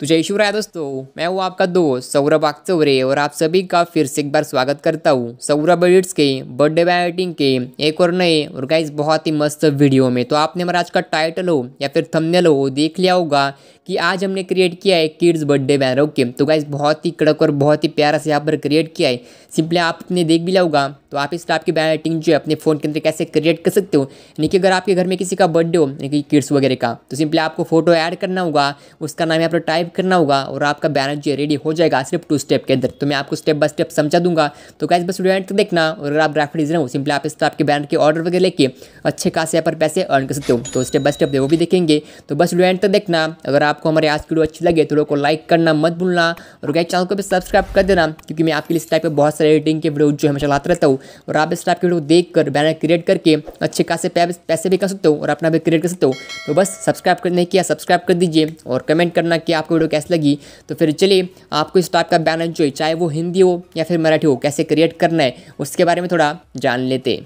तो जय राय दोस्तों मैं हूँ आपका दोस्त सौरभ आगचौरे और आप सभी का फिर से एक बार स्वागत करता हूँ सौरभ एडिट्स के बर्थडे बायोटिंग के एक और नए और गाइस बहुत ही मस्त वीडियो में तो आपने हमारा आज का टाइटल हो या फिर थंबनेल हो देख लिया होगा कि आज हमने क्रिएट किया है किड्स बर्थडे बैनर ओके तो गाइज बहुत ही कड़क और बहुत ही प्यारा से यहाँ पर क्रिएट किया है सिंपली आपने देख भी लिया होगा तो आप इस टाइप की बैनरटिंग जो है अपने फ़ोन के अंदर कैसे क्रिएट कर सकते हो यानी कि अगर आपके घर में किसी का बर्थडे हो यानी कि किड्स वगैरह का तो सिंपली आपको फोटो ऐड करना होगा उसका नाम यहाँ पर टाइप टाइप करना होगा और आपका बैनर जो रेडी हो जाएगा सिर्फ टू स्टेप के अंदर तो मैं आपको स्टेप बाय स्टेप समझा दूंगा तो गाइज बस वीडियो एंड तक देखना और अगर आप ग्राफिक डिजाइनर हो सिंपली आप इस आपके बैनर के ऑर्डर वगैरह लेके अच्छे खास यहाँ पर पैसे अर्न कर सकते हो तो स्टेप बाय स्टेप वो भी देखेंगे तो बस वीडियो एंड तक देखना अगर आपको हमारे आज की वीडियो अच्छी लगे तो लोग को लाइक करना मत भूलना और गाइज चैनल को भी सब्सक्राइब कर देना क्योंकि मैं आपके लिए इस टाइप के बहुत सारे एडिटिंग के वीडियो जो हमेशा लाते रहता हूँ और आप इस टाइप के वीडियो देख कर बैनर क्रिएट करके अच्छे खासे पैसे भी कर सकते हो और अपना भी क्रिएट कर सकते हो तो बस सब्सक्राइब नहीं किया सब्सक्राइब कर दीजिए और कमेंट करना कि आपको वीडियो कैसी लगी तो फिर चलिए आपको इस टाइप का बैनर जो है चाहे वो हिंदी हो या फिर मराठी हो कैसे क्रिएट करना है उसके बारे में थोड़ा जान लेते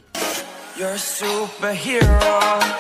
You're a superhero.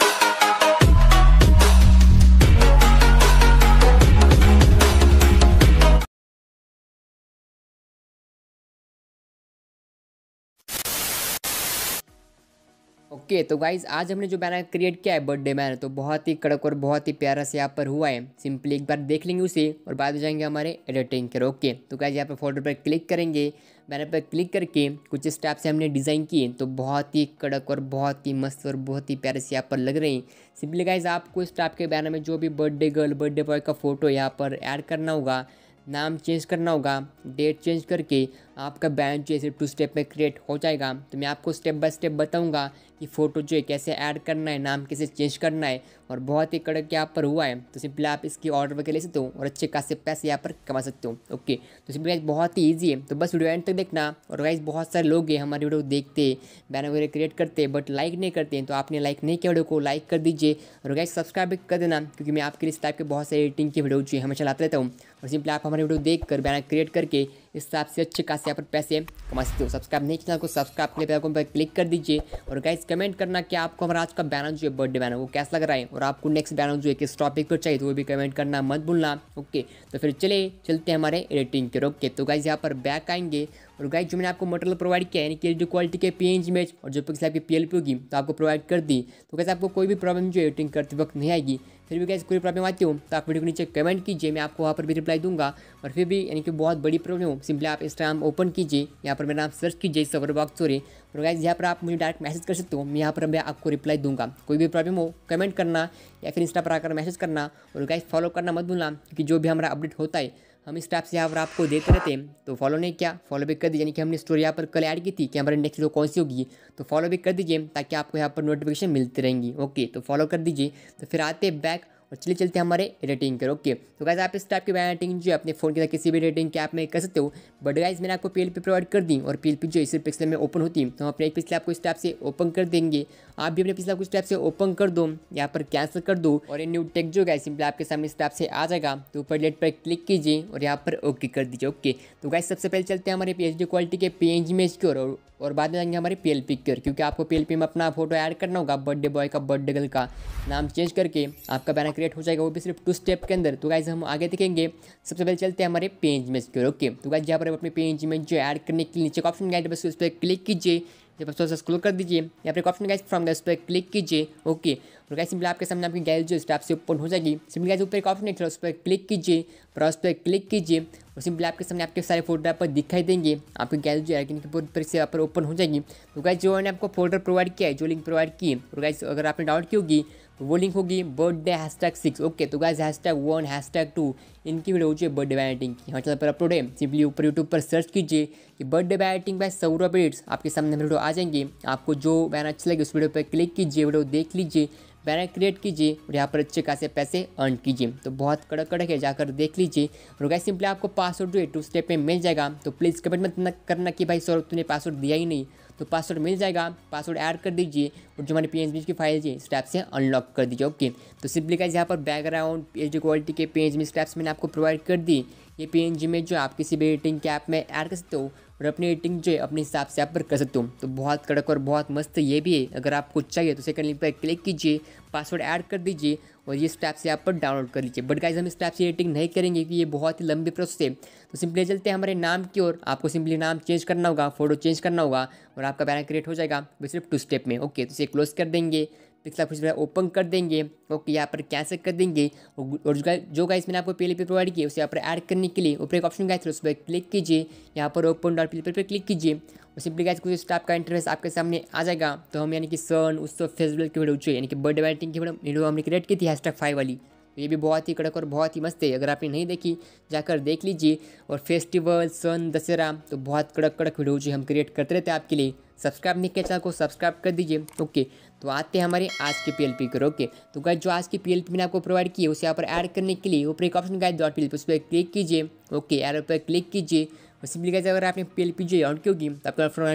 ओके तो गाइज आज हमने जो बैनर क्रिएट किया है बर्थडे बैनर तो बहुत ही कड़क और बहुत ही प्यारा से यहाँ पर हुआ है सिंपली एक बार देख लेंगे उसे और बाद में जाएंगे हमारे एडिटिंग कर ओके तो गाइज यहाँ पर फोटो पर क्लिक करेंगे बैनर पर क्लिक करके कुछ स्टेप से हमने डिज़ाइन किए तो बहुत ही कड़क और बहुत ही मस्त और बहुत ही प्यारे से यहाँ पर लग रहे हैं सिंपली गाइज आपको इस टाइप के बैनर में जो भी बर्थडे गर्ल बर्थडे बॉय का फोटो यहाँ पर ऐड करना होगा नाम चेंज करना होगा डेट चेंज करके आपका बैन जो है टू स्टेप में क्रिएट हो जाएगा तो मैं आपको स्टेप बाय स्टेप बताऊंगा कि फ़ोटो जो है कैसे ऐड करना है नाम कैसे चेंज करना है और बहुत ही कड़क यहाँ पर हुआ है तो सिंपली आप इसकी ऑर्डर वगैरह ले सकते हो और अच्छे खासे पैसे यहाँ पर कमा सकते हो ओके तो सिंपली गाइज बहुत ही ईजी है तो बस वीडियो एंड तक देखना और गाइज बहुत सारे लोग हैं हमारी वीडियो देखते बैन वगैरह क्रिएट करते बट लाइक नहीं करते हैं तो आपने लाइक नहीं किया वीडियो को लाइक कर दीजिए और गाइज सब्सक्राइब भी कर देना क्योंकि मैं आपके लिए इस टाइप के बहुत सारे एडिटिंग की वीडियो जो है हमेशा लाते रहता हूँ और सिंपली आप हमारी वीडियो देख कर बैनर क्रिएट करके इस हिसाब से अच्छे खासे यहाँ पर पैसे कमा सकते हो सब्सक्राइब नहीं चैनल को सब्सक्राइब करने बेलकॉन पर क्लिक कर दीजिए और गाइज कमेंट करना कि आपको हमारा आज का बैनर जो है बर्थडे बैनर वो कैसा लग रहा है और आपको नेक्स्ट बैनर जो है किस टॉपिक पर चाहिए तो वो भी कमेंट करना मत भूलना ओके तो फिर चले चलते हैं हमारे रेटिंग के रोक के तो गाइज यहाँ पर बैक आएंगे और गाइज जो मैंने आपको मटेरियल प्रोवाइड किया यानी कि क्वालिटी के पेंज मैच और जो पिक्सल आपकी पी होगी तो आपको प्रोवाइड कर दी तो कैसे आपको कोई भी प्रॉब्लम जो एडिटिंग करते वक्त नहीं आएगी फिर भी कैसे कोई प्रॉब्लम आती हो तो आप वीडियो के नीचे कमेंट कीजिए मैं आपको वहाँ पर भी रिप्लाई दूंगा और फिर भी यानी कि बहुत बड़ी प्रॉब्लम हो सिंपली आप इंस्टाग्राम ओपन कीजिए यहाँ पर मेरा नाम सर्च कीजिए सबर बॉक्स सोरे और गाइज यहाँ पर आप मुझे डायरेक्ट मैसेज कर सकते हो मैं यहाँ पर मैं आपको रिप्लाई दूंगा कोई भी प्रॉब्लम हो कमेंट करना या फिर इंस्टा पर आकर मैसेज करना और गाइज फॉलो करना मत भूलना क्योंकि जो भी हमारा अपडेट होता है हम इस टाइप से यहाँ पर आपको देख रहे थे तो फॉलो नहीं किया फॉलो भी कर दीजिए यानी कि हमने स्टोरी यहाँ पर कल ऐड की थी कि हमारी नेक्स्ट वीडियो कौन सी होगी तो फॉलो भी कर दीजिए ताकि आपको यहाँ पर नोटिफिकेशन मिलती रहेंगी ओके तो फॉलो कर दीजिए तो फिर आते बैक और चलिए चलते हैं हमारे रेटिंग के ओके तो गाइज आप इस टाइप की बैन रेटिंग जो अपने फोन के साथ किसी भी रेटिंग के ऐप में कर सकते हो बट गाइज मैंने आपको पी प्रोवाइड कर दी और पी जो इसी पिक्सल में ओपन होती है तो हम अपने पिछले आपको इस टाइप से ओपन कर देंगे आप भी अपने पिछले आपको इस टाइप से ओपन कर दो यहाँ पर कैंसिल कर दो और ये न्यू टेक जो गाइज सिंपल आपके सामने इस टाइप से आ जाएगा तो ऊपर लेट पर क्लिक कीजिए और यहाँ पर ओके कर दीजिए ओके तो गाइज सबसे पहले चलते हैं हमारे पी क्वालिटी के पी इमेज की और और बाद में जाएंगे हमारे पी एल की क्योंकि आपको पी में अपना फोटो ऐड करना होगा बर्थडे बॉय का बर्थडे गर्ल का नाम चेंज करके आपका बैनर क्रिएट हो जाएगा वो भी सिर्फ टू स्टेप के अंदर तो गाइज हम आगे देखेंगे सबसे पहले चलते हैं हमारे पेज इमेज की ओके तो गाइज यहाँ पर अपने पेज इमेज जो ऐड करने के नीचे ऑप्शन गाइड बस उस पर क्लिक कीजिए जब आप थोड़ा स्क्रोल कर दीजिए या फिर ऑप्शन गाइज फ्रॉम उस पर क्लिक कीजिए ओके और गाइज सिंपली आपके सामने आपकी गैल जो स्टाफ से ओपन हो जाएगी सिंपली गाइज ऊपर एक ऑप्शन है उस पर क्लिक कीजिए और उस पर क्लिक कीजिए और सिंपली आपके सामने आपके सारे फोटो पर दिखाई देंगे आपकी गैल जो है पूरी से यहाँ पर ओपन हो जाएगी तो गाइज जो है आपको फोल्डर प्रोवाइड किया है जो लिंक प्रोवाइड की और गाइज अगर आपने डाउट की होगी तो वो लिंक होगी birthday hashtag six okay तो guys hashtag one hashtag two इनकी वीडियो हो बर्थडे बैटिंग की हाँ चल पर अपलोड है सिंपली ऊपर यूट्यूब पर सर्च कीजिए कि birthday batting by Saurabh updates आपके सामने वीडियो आ जाएंगे आपको जो बैन अच्छा लगे उस वीडियो पर क्लिक कीजिए वीडियो देख लीजिए बैनर क्रिएट कीजिए और यहाँ पर अच्छे खासे पैसे अर्न कीजिए तो बहुत कड़क कड़क है जाकर देख लीजिए और गाइस सिंपली आपको पासवर्ड जो है टू स्टेप में मिल जाएगा तो प्लीज़ कमेंट मत करना कि भाई सौरभ तुमने पासवर्ड दिया ही नहीं तो पासवर्ड मिल जाएगा पासवर्ड ऐड कर दीजिए और जो हमारी पी की फाइल है स्टैप से अनलॉक कर दीजिए ओके तो सिंपली गाइज यहाँ पर बैकग्राउंड एच क्वालिटी के एच बी स्टैप्स मैंने आपको प्रोवाइड कर दी ये पी में जो आप किसी भी एडिटिंग के ऐप में ऐड कर सकते हो और अपनी एडिटिंग जो है अपने हिसाब से आप पर कर सकते हो तो बहुत कड़क और बहुत मस्त ये भी है अगर आपको चाहिए तो सेकंड लिंक पर क्लिक कीजिए पासवर्ड ऐड कर दीजिए और ये स्टैप से आप पर डाउनलोड कर लीजिए बट गाइज हम इस टैप से एडिटिंग नहीं करेंगे कि ये बहुत ही लंबी प्रोसेस है तो सिंपली चलते हैं हमारे नाम की ओर आपको सिंपली नाम चेंज करना होगा फोटो चेंज करना होगा और आपका बैनर क्रिएट हो जाएगा सिर्फ टू स्टेप में ओके तो इसे क्लोज कर देंगे पिक्सल कुछ मेरा ओपन कर देंगे ओके यहाँ पर कैंसिल कर देंगे और जो गाइस मैंने आपको पहले पे प्रोवाइड किया उसे यहाँ पर ऐड करने के लिए ऊपर एक ऑप्शन गाइस उस पर क्लिक कीजिए यहाँ पर ओपन डॉट पेपर पर क्लिक कीजिए और सिंपली गाइस कुछ स्टाफ का इंटरफेस आपके सामने आ जाएगा तो हम यानी कि सन उस फेसबुक की वीडियो यानी कि बर्थडे वाइटिंग की वीडियो हमने क्रिएट की थी हैशटैग फाइव वाली तो ये भी बहुत ही कड़क और बहुत ही मस्त है अगर आपने नहीं देखी जाकर देख लीजिए और फेस्टिवल सन दशहरा तो बहुत कड़क कड़क वीडियो जो हम क्रिएट करते रहते हैं आपके लिए सब्सक्राइब नहीं किया चैनल को सब्सक्राइब कर दीजिए ओके तो आते हैं हमारे आज के पी एल पी कर ओके तो गाय जो आज की पी एल पी मैंने आपको प्रोवाइड की है उसे यहाँ पर ऐड करने के लिए ऊपर एक option guy dot P L P उस पर क्लिक कीजिए ओके एड पर क्लिक कीजिए और सिंपली गाय अगर आपने पी एल पी जो है ऑन की होगी तो आपका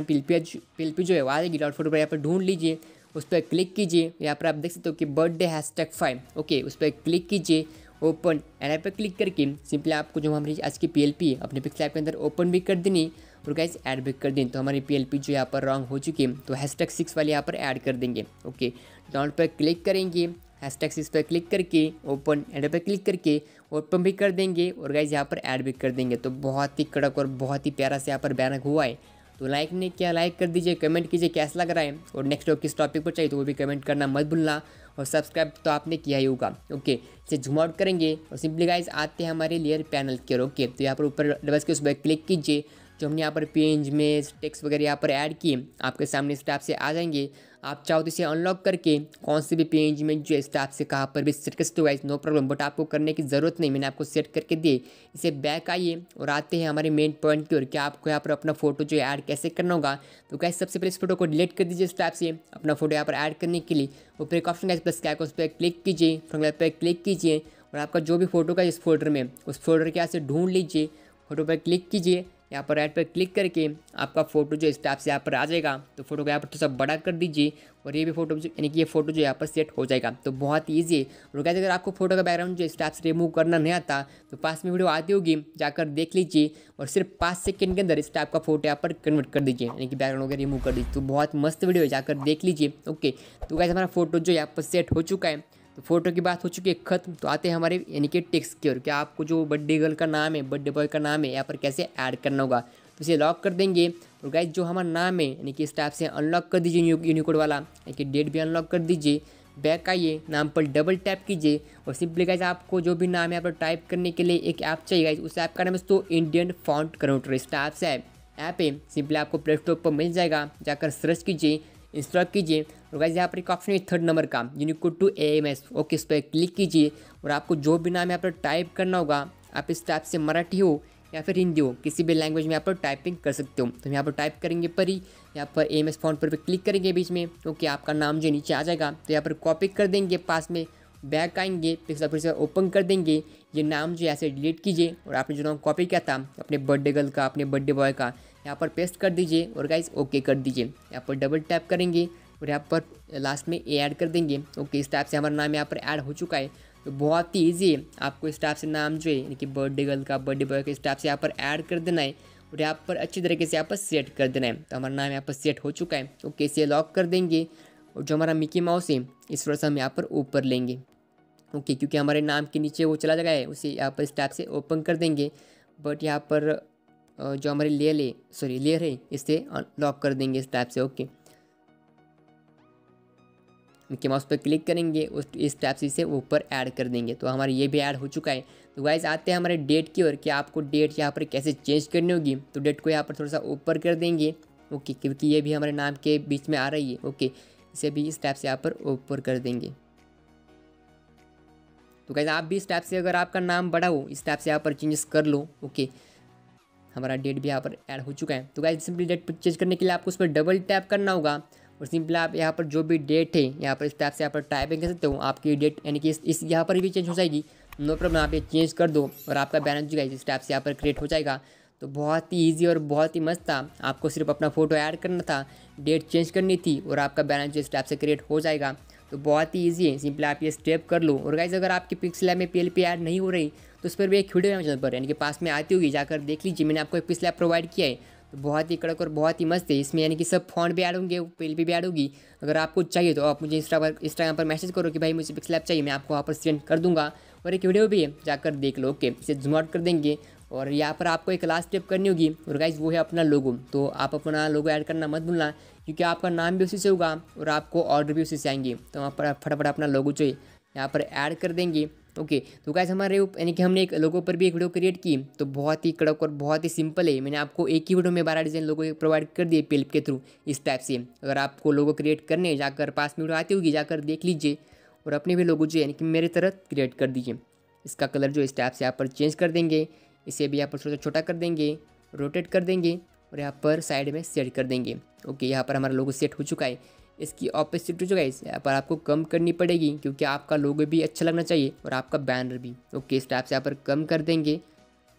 एल पी जो है वो आ जाएगी डॉट फोटो पर यहाँ पर ढूंढ लीजिए उस पर क्लिक कीजिए यहाँ पर आप देख सकते हो कि birthday hashtag five okay उस पर क्लिक कीजिए ओपन एंड पर क्लिक करके सिंपली आपको जो हमारी आज की पी है अपने पिक्सल ऐप के अंदर ओपन भी कर देनी और गाइज ऐड भी कर दें तो हमारी पी जो यहाँ पर रॉन्ग हो चुकी है तो हैशटैग सिक्स वाली यहाँ पर ऐड कर देंगे ओके डाउनलोड पर क्लिक करेंगे हैशटैग सिक्स पर क्लिक करके ओपन एड पर क्लिक करके ओपन भी कर देंगे और गाइज यहाँ पर ऐड भी कर देंगे तो बहुत ही कड़क और बहुत ही प्यारा से यहाँ पर बैनर हुआ है तो लाइक नहीं किया लाइक कर दीजिए कमेंट कीजिए कैसा लग रहा है और नेक्स्ट और किस टॉपिक पर चाहिए तो वो भी कमेंट करना मत भूलना और सब्सक्राइब तो आपने किया ही होगा ओके इसे झूम आउट करेंगे और सिंपली गाइज आते हैं हमारे लेयर पैनल के ओके तो यहाँ पर ऊपर डबल के उस पर क्लिक कीजिए जो हमने यहाँ पर पेंज में टेक्स वगैरह यहाँ पर ऐड किए आपके सामने इस टाइप से आ जाएंगे आप चाहो तो इसे अनलॉक करके कौन से भी पेज में जो स्टाफ आपसे कहाँ पर भी सेट कर सकते हो गाइज नो प्रॉब्लम बट आपको करने की ज़रूरत नहीं मैंने आपको सेट करके दिए इसे बैक आइए और आते हैं हमारे मेन पॉइंट की ओर क्या आपको यहाँ पर अपना फोटो जो ऐड कैसे करना होगा तो गाइज सबसे पहले इस फोटो को डिलीट कर दीजिए इस टाइप से अपना फोटो यहाँ पर ऐड करने के लिए फिर एक ऑप्शन गाइज प्लस क्या उस पर क्लिक कीजिए फ्रॉम पर क्लिक कीजिए और आपका जो भी फोटो का इस फोल्डर में उस फोल्डर के यहाँ से ढूंढ लीजिए फोटो पर क्लिक कीजिए यहाँ पर राइट पर क्लिक करके आपका फ़ोटो जो इस टाइप से यहाँ पर आ जाएगा तो फोटो को यहाँ पर थोड़ा तो सा बड़ा कर दीजिए और ये भी फोटो यानी कि ये फोटो जो यहाँ पर सेट हो जाएगा तो बहुत ही ईजी है और कहते अगर आपको फोटो का बैकग्राउंड जो इस टाइप से रिमूव करना नहीं आता तो पास में वीडियो आती होगी जाकर देख लीजिए और सिर्फ पाँच सेकेंड के अंदर इस टाइप का फोटो यहाँ पर कन्वर्ट कर दीजिए यानी कि बैकग्राउंड वगैरह रिमूव कर दीजिए तो बहुत मस्त वीडियो है जाकर देख लीजिए ओके तो कैसे हमारा फोटो जो यहाँ पर सेट हो चुका है तो फ़ोटो की बात हो चुकी है ख़त्म तो आते हैं हमारे यानी कि टेक्स की ओर क्या आपको जो बर्थडे गर्ल का नाम है बर्थडे बॉय का नाम है यहाँ पर कैसे ऐड करना होगा तो इसे लॉक कर देंगे और तो गाइज जो हमारा नाम है यानी कि इस टाइप से अनलॉक कर दीजिए यूनिकोड वाला यानी कि डेट भी अनलॉक कर दीजिए बैक आइए नाम पर डबल टैप कीजिए और सिंपली गाइज आपको जो भी नाम है यहाँ पर टाइप करने के लिए एक ऐप चाहिए गाइज उस ऐप का नाम दोस्तों इंडियन फॉन्ट कन्वर्टर इस टाइप से ऐप ऐप है सिंपली आपको प्ले स्टोर पर मिल जाएगा जाकर सर्च कीजिए इंस्टॉल कीजिए और तो गाइज यहाँ पर एक ऑप्शन है थर्ड नंबर का Unicode to A M S okay इस पर क्लिक कीजिए और आपको जो भी नाम यहाँ पर टाइप करना होगा आप इस टाइप से मराठी हो या फिर हिंदी हो किसी भी लैंग्वेज में यहाँ पर टाइपिंग कर सकते हो तो यहाँ पर टाइप करेंगे परी यहाँ पर ए एम एस फॉन्ट पर भी क्लिक करेंगे बीच में ओके आपका नाम जो नीचे आ जाएगा तो यहाँ पर कॉपी कर देंगे पास में बैक आएंगे पिक्सल तो फिर से ओपन कर देंगे ये नाम जो यहाँ से डिलीट कीजिए और आपने जो नाम कॉपी किया था अपने बर्थडे गर्ल का अपने बर्थडे बॉय का यहाँ पर पेस्ट कर दीजिए और गाइज ओके कर दीजिए यहाँ पर डबल टैप करेंगे और यहाँ पर लास्ट में ए ऐड कर देंगे ओके इस टाइप से हमारा नाम यहाँ पर ऐड हो चुका है तो बहुत ही ईजी है आपको इस टाइप से नाम जो है यानी कि बर्थडे गर्ल का बर्थडे बॉय का इस टाइप से यहाँ पर ऐड कर देना है और यहाँ पर अच्छी तरीके से यहाँ पर सेट कर देना है तो हमारा नाम यहाँ पर सेट हो चुका है ओके इसे लॉक कर देंगे और जो हमारा मिकी माउस है इस थोड़ा से हम यहाँ पर ऊपर लेंगे ओके क्योंकि हमारे नाम के नीचे वो चला जाएगा उसे यहाँ पर इस टाइप से ओपन कर देंगे बट यहाँ पर जो हमारी लेयर है सॉरी लेयर है इसे लॉक कर देंगे इस टाइप से ओके उनके माउस पर क्लिक करेंगे उस इस टाइप से इसे ऊपर ऐड कर देंगे तो हमारा ये भी ऐड हो चुका है तो वाइज आते हैं हमारे डेट की ओर कि आपको डेट यहाँ पर कैसे चेंज करनी होगी तो डेट को यहाँ पर थोड़ा सा ऊपर कर देंगे ओके क्योंकि ये भी हमारे नाम के बीच में आ रही है ओके इसे भी इस टाइप से यहाँ पर ऊपर कर देंगे तो कैसे आप भी इस टाइप से अगर आपका नाम बड़ा हो इस टाइप से यहाँ पर चेंजेस कर लो ओके हमारा डेट भी यहाँ पर ऐड हो चुका है तो गाइज सिंपली डेट पर चेंज करने के लिए आपको उस पर डबल टैप करना होगा और सिंपली आप यहाँ पर जो भी डेट है यहाँ पर इस टाइप से यहाँ पर टाइपिंग कर सकते हो आपकी डेट यानी कि इस यहाँ पर भी चेंज हो जाएगी नो प्रॉब्लम आप ये चेंज कर दो और आपका बैनर जो है इस टाइप से यहाँ पर क्रिएट हो जाएगा तो बहुत ही ईजी और बहुत ही मस्त था आपको सिर्फ अपना फ़ोटो ऐड करना था डेट चेंज करनी थी और आपका बैनर जो इस टाइप से क्रिएट हो जाएगा तो बहुत ही ईजी है सिंपली आप ये स्टेप कर लो और गाइज अगर आपकी पिक्सल में पी एल पी ऐड नहीं हो रही तो उस पर भी एक वीडियो है चैनल पर यानी कि पास में आती होगी जाकर देख लीजिए मैंने आपको एक पिक्सल प्रोवाइड किया है तो बहुत ही कड़क और बहुत ही मस्त है इसमें यानी कि सब फोन भी ऐड होंगे पेल भी ऐड होगी अगर आपको चाहिए तो आप मुझे इंस्टा पर इंस्टाग्राम पर मैसेज करो कि भाई मुझे पिक्सल ऐप चाहिए मैं आपको वहाँ पर सेंड कर दूँगा और एक वीडियो भी है जाकर देख लो ओके इसे जूम आउट कर देंगे और यहाँ पर आपको एक लास्ट स्टेप करनी होगी और गाइज वो है अपना लोगो तो आप अपना लोगो ऐड करना मत भूलना क्योंकि आपका नाम भी उसी से होगा और आपको ऑर्डर भी उसी से आएंगे तो वहाँ पर फटाफट अपना लोगो जो है यहाँ पर ऐड कर देंगे ओके तो गाइस तो हमारे यानी कि हमने एक लोगों पर भी एक वीडियो क्रिएट की तो बहुत ही कड़क और बहुत ही सिंपल है मैंने आपको एक ही वीडियो में बारह डिज़ाइन लोगों को प्रोवाइड कर दिए पेल्प के थ्रू इस टाइप से अगर आपको लोगो क्रिएट करने जाकर पास में वीडियो आती होगी जाकर देख लीजिए और अपने भी लोगों जो यानी कि मेरे तरह क्रिएट कर दीजिए इसका कलर जो इस टाइप से यहाँ पर चेंज कर देंगे इसे भी यहाँ पर छोटा छोटा कर देंगे रोटेट कर देंगे और यहाँ पर साइड में सेट कर देंगे ओके यहाँ पर हमारा लोगो सेट हो चुका है इसकी ऑपोसिटी जो गाइस यहाँ पर आपको कम करनी पड़ेगी क्योंकि आपका लोगो भी अच्छा लगना चाहिए और आपका बैनर भी ओके इस टाइप से यहाँ पर कम कर देंगे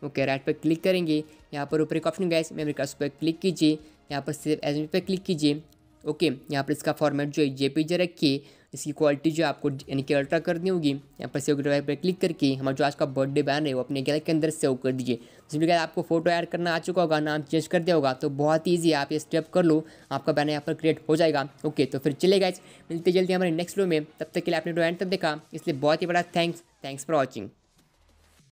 ओके राइट पर क्लिक करेंगे यहाँ पर ऊपर एक ऑप्शन गाइस मेमोरी कार्ड पर क्लिक कीजिए यहाँ पर सिर्फ एस पर क्लिक कीजिए ओके यहाँ पर इसका फॉर्मेट जो है जे रखिए इसकी क्वालिटी जो आपको यानी कि अल्ट्रा करनी होगी यहाँ पर सेव ड्राइव पर क्लिक करके हमारा जो आज का बर्थडे बैन है वो अपने गैलरी के अंदर सेव कर दीजिए जिसमें क्या आपको फोटो ऐड करना आ चुका होगा नाम चेंज कर दिया होगा तो बहुत ईजी आप ये स्टेप कर लो आपका बैनर यहाँ पर क्रिएट हो जाएगा ओके तो फिर चलेगा मिलते जल्दी हमारे नेक्स्ट वीडियो में तब तक के लिए आपने डो एंड तक देखा इसलिए बहुत ही बड़ा थैंक्स थैंक्स फॉर वॉचिंग